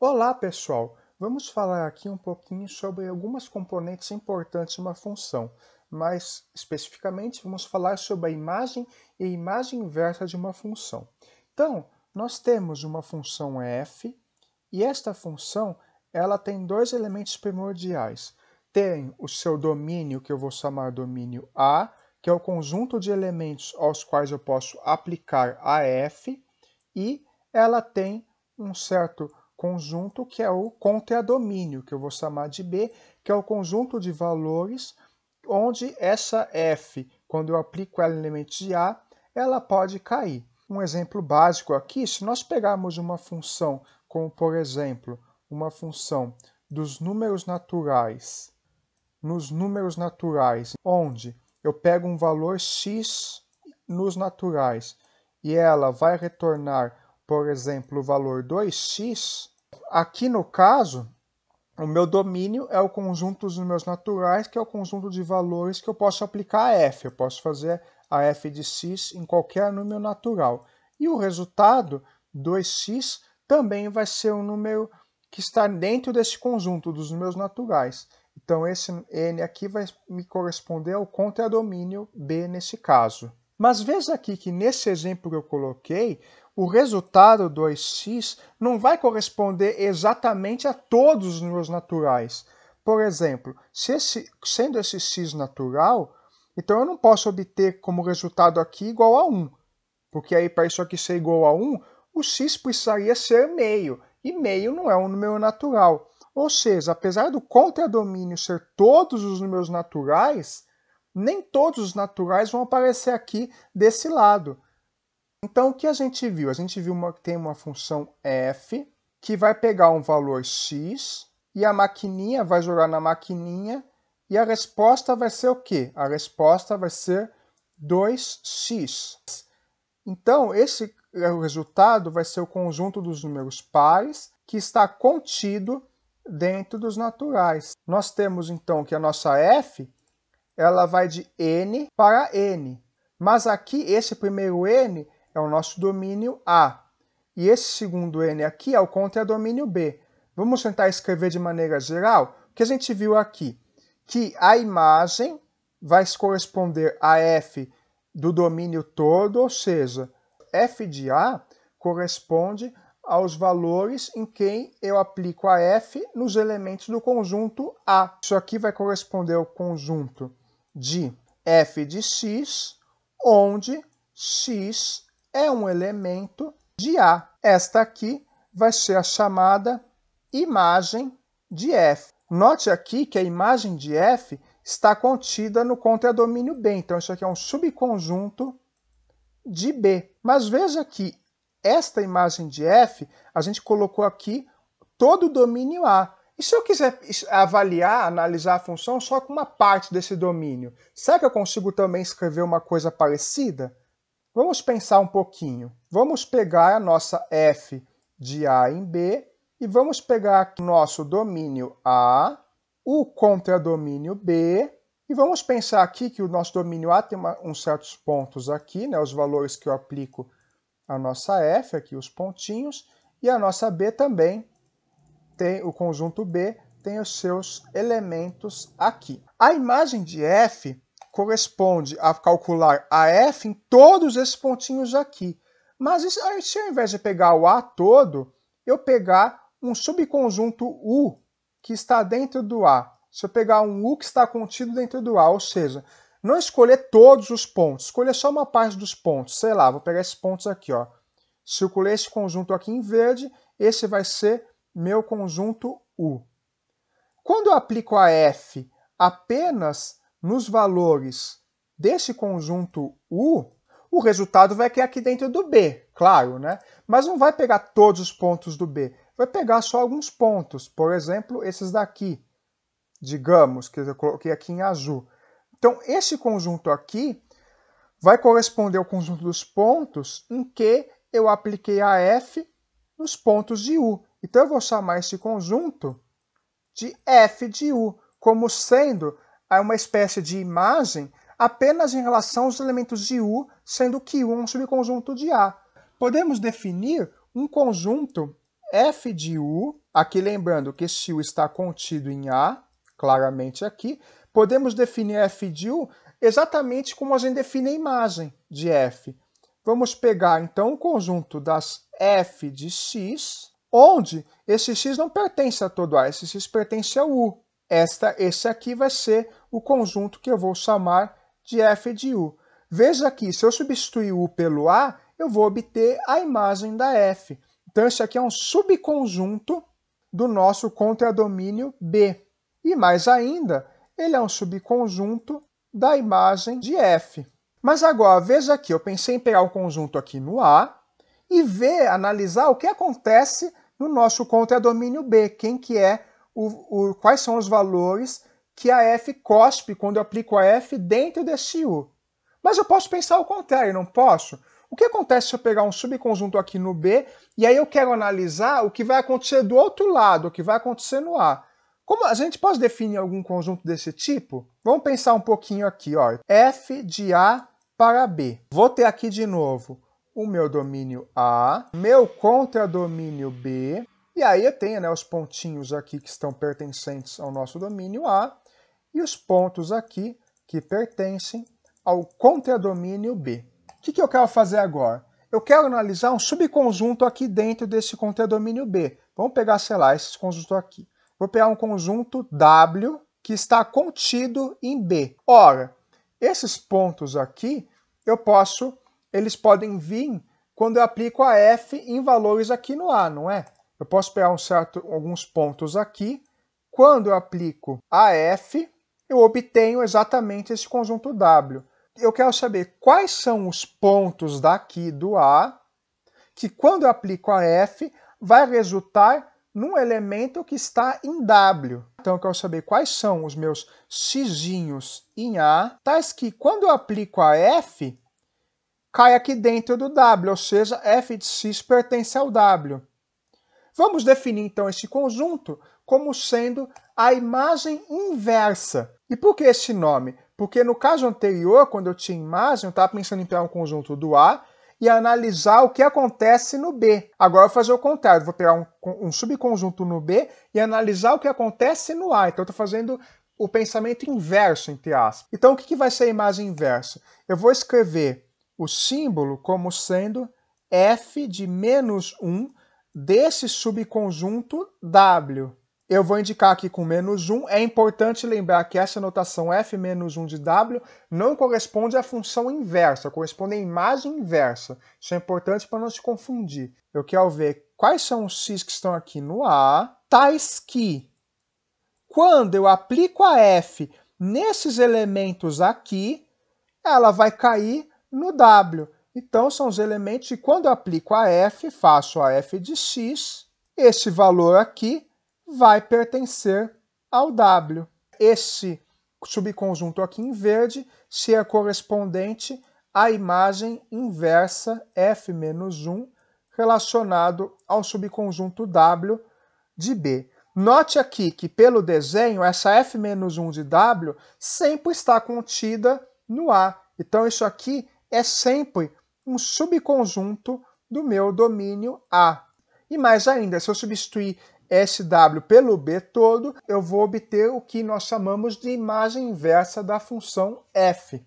Olá, pessoal! Vamos falar aqui um pouquinho sobre algumas componentes importantes de uma função, mas especificamente vamos falar sobre a imagem e a imagem inversa de uma função. Então, nós temos uma função f, e esta função ela tem dois elementos primordiais. Tem o seu domínio, que eu vou chamar domínio A, que é o conjunto de elementos aos quais eu posso aplicar a f, e ela tem um certo conjunto que é o domínio que eu vou chamar de B, que é o conjunto de valores onde essa F, quando eu aplico ela no elemento de A, ela pode cair. Um exemplo básico aqui, se nós pegarmos uma função, como por exemplo, uma função dos números naturais, nos números naturais, onde eu pego um valor x nos naturais e ela vai retornar, por exemplo, o valor 2x, Aqui no caso, o meu domínio é o conjunto dos números naturais, que é o conjunto de valores que eu posso aplicar a f. Eu posso fazer a f de x em qualquer número natural. E o resultado, 2x, também vai ser um número que está dentro desse conjunto dos números naturais. Então, esse n aqui vai me corresponder ao contradomínio b nesse caso. Mas veja aqui que nesse exemplo que eu coloquei, o resultado 2x não vai corresponder exatamente a todos os números naturais. Por exemplo, se esse, sendo esse x natural, então eu não posso obter como resultado aqui igual a 1. Porque aí para isso aqui ser igual a 1, o x precisaria ser meio. E meio não é um número natural. Ou seja, apesar do contradomínio ser todos os números naturais, nem todos os naturais vão aparecer aqui desse lado. Então, o que a gente viu? A gente viu que tem uma função f que vai pegar um valor x e a maquininha vai jogar na maquininha e a resposta vai ser o quê? A resposta vai ser 2x. Então, esse é, resultado vai ser o conjunto dos números pares que está contido dentro dos naturais. Nós temos então que a nossa f ela vai de n para n. Mas aqui, esse primeiro n é o nosso domínio A. E esse segundo n aqui, ao é o domínio B. Vamos tentar escrever de maneira geral o que a gente viu aqui. Que a imagem vai corresponder a f do domínio todo, ou seja, f de A corresponde aos valores em quem eu aplico a f nos elementos do conjunto A. Isso aqui vai corresponder ao conjunto de f de x, onde x é um elemento de A. Esta aqui vai ser a chamada imagem de f. Note aqui que a imagem de f está contida no contradomínio B, então isso aqui é um subconjunto de B. Mas veja que esta imagem de f, a gente colocou aqui todo o domínio A. E se eu quiser avaliar, analisar a função só com uma parte desse domínio, será que eu consigo também escrever uma coisa parecida? Vamos pensar um pouquinho. Vamos pegar a nossa f de A em B e vamos pegar o nosso domínio A, o contradomínio B, e vamos pensar aqui que o nosso domínio A tem uma, uns certos pontos aqui, né, os valores que eu aplico a nossa F, aqui os pontinhos, e a nossa B também tem o conjunto B tem os seus elementos aqui. A imagem de F corresponde a calcular a F em todos esses pontinhos aqui. Mas se ao invés de pegar o A todo, eu pegar um subconjunto U que está dentro do A, se eu pegar um U que está contido dentro do A, ou seja, não escolher todos os pontos, escolher só uma parte dos pontos, sei lá, vou pegar esses pontos aqui, ó. Circulei esse conjunto aqui em verde, esse vai ser meu conjunto U. Quando eu aplico a F apenas nos valores deste conjunto U, o resultado vai cair aqui dentro do B, claro, né? Mas não vai pegar todos os pontos do B, vai pegar só alguns pontos, por exemplo, esses daqui, digamos, que eu coloquei aqui em azul. Então, esse conjunto aqui vai corresponder ao conjunto dos pontos em que eu apliquei a F nos pontos de U. Então eu vou chamar esse conjunto de f de u, como sendo uma espécie de imagem apenas em relação aos elementos de U, sendo que U é um subconjunto de A. Podemos definir um conjunto F de U, aqui lembrando que este U está contido em A, claramente aqui, podemos definir F de U exatamente como a gente define a imagem de F. Vamos pegar, então, o conjunto das F de X onde esse x não pertence a todo A, esse x pertence a U. Esta, esse aqui vai ser o conjunto que eu vou chamar de f de U. Veja aqui, se eu substituir U pelo A, eu vou obter a imagem da f. Então, esse aqui é um subconjunto do nosso contradomínio B. E mais ainda, ele é um subconjunto da imagem de f. Mas agora, veja aqui, eu pensei em pegar o conjunto aqui no A, e ver, analisar o que acontece no nosso contra é domínio B, quem que é, o, o, quais são os valores que a F cospe quando eu aplico a F dentro desse U. Mas eu posso pensar o contrário, não posso? O que acontece se eu pegar um subconjunto aqui no B e aí eu quero analisar o que vai acontecer do outro lado, o que vai acontecer no A? Como a gente pode definir algum conjunto desse tipo? Vamos pensar um pouquinho aqui, ó. F de A para B. Vou ter aqui de novo o meu domínio A, meu contradomínio B, e aí eu tenho né, os pontinhos aqui que estão pertencentes ao nosso domínio A, e os pontos aqui que pertencem ao contradomínio B. O que, que eu quero fazer agora? Eu quero analisar um subconjunto aqui dentro desse contradomínio B. Vamos pegar, sei lá, esse conjunto aqui. Vou pegar um conjunto W que está contido em B. Ora, esses pontos aqui eu posso eles podem vir quando eu aplico a F em valores aqui no A, não é? Eu posso pegar um certo, alguns pontos aqui. Quando eu aplico a F, eu obtenho exatamente esse conjunto W. Eu quero saber quais são os pontos daqui do A que, quando eu aplico a F, vai resultar num elemento que está em W. Então, eu quero saber quais são os meus xizinhos em A, tais tá que, quando eu aplico a F, cai aqui dentro do W, ou seja, f de x pertence ao W. Vamos definir então esse conjunto como sendo a imagem inversa. E por que esse nome? Porque no caso anterior, quando eu tinha imagem, eu estava pensando em pegar um conjunto do A e analisar o que acontece no B. Agora eu vou fazer o contrário, vou pegar um, um subconjunto no B e analisar o que acontece no A. Então eu estou fazendo o pensamento inverso, entre aspas. Então o que, que vai ser a imagem inversa? Eu vou escrever o símbolo como sendo f de menos 1 desse subconjunto W. Eu vou indicar aqui com menos 1. É importante lembrar que essa notação f menos 1 de W não corresponde à função inversa, corresponde à imagem inversa. Isso é importante para não se confundir. Eu quero ver quais são os x que estão aqui no A, tais que, quando eu aplico a f nesses elementos aqui, ela vai cair no W. Então, são os elementos, e quando eu aplico a f, faço a f de x, esse valor aqui vai pertencer ao W. Esse subconjunto aqui em verde se é correspondente à imagem inversa f menos 1 relacionado ao subconjunto W de B. Note aqui que pelo desenho essa f menos 1 de W sempre está contida no A. Então isso aqui é sempre um subconjunto do meu domínio A. E mais ainda, se eu substituir SW pelo B todo, eu vou obter o que nós chamamos de imagem inversa da função F.